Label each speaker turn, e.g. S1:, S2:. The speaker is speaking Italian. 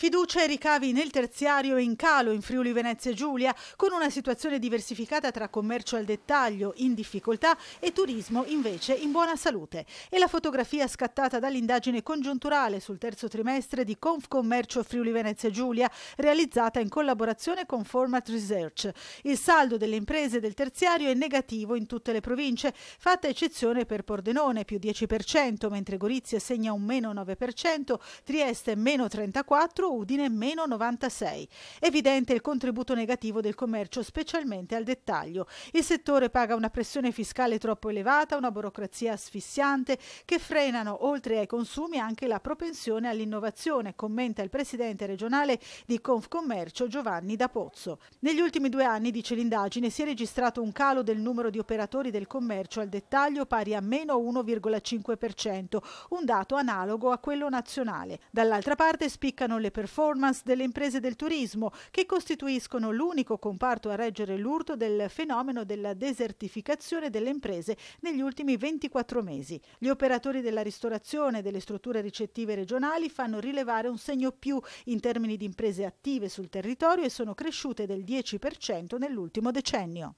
S1: Fiducia e ricavi nel terziario in calo in Friuli Venezia Giulia, con una situazione diversificata tra commercio al dettaglio in difficoltà e turismo invece in buona salute. E la fotografia scattata dall'indagine congiunturale sul terzo trimestre di Confcommercio Friuli Venezia Giulia, realizzata in collaborazione con Format Research. Il saldo delle imprese del terziario è negativo in tutte le province, fatta eccezione per Pordenone, più 10%, mentre Gorizia segna un meno 9%, Trieste meno 34%, Udine meno 96. Evidente il contributo negativo del commercio, specialmente al dettaglio. Il settore paga una pressione fiscale troppo elevata, una burocrazia asfissiante che frenano, oltre ai consumi, anche la propensione all'innovazione, commenta il presidente regionale di Confcommercio Giovanni da Pozzo. Negli ultimi due anni, dice l'indagine, si è registrato un calo del numero di operatori del commercio al dettaglio pari a meno 1,5%, un dato analogo a quello nazionale. Dall'altra parte spiccano le performance delle imprese del turismo, che costituiscono l'unico comparto a reggere l'urto del fenomeno della desertificazione delle imprese negli ultimi 24 mesi. Gli operatori della ristorazione e delle strutture ricettive regionali fanno rilevare un segno più in termini di imprese attive sul territorio e sono cresciute del 10% nell'ultimo decennio.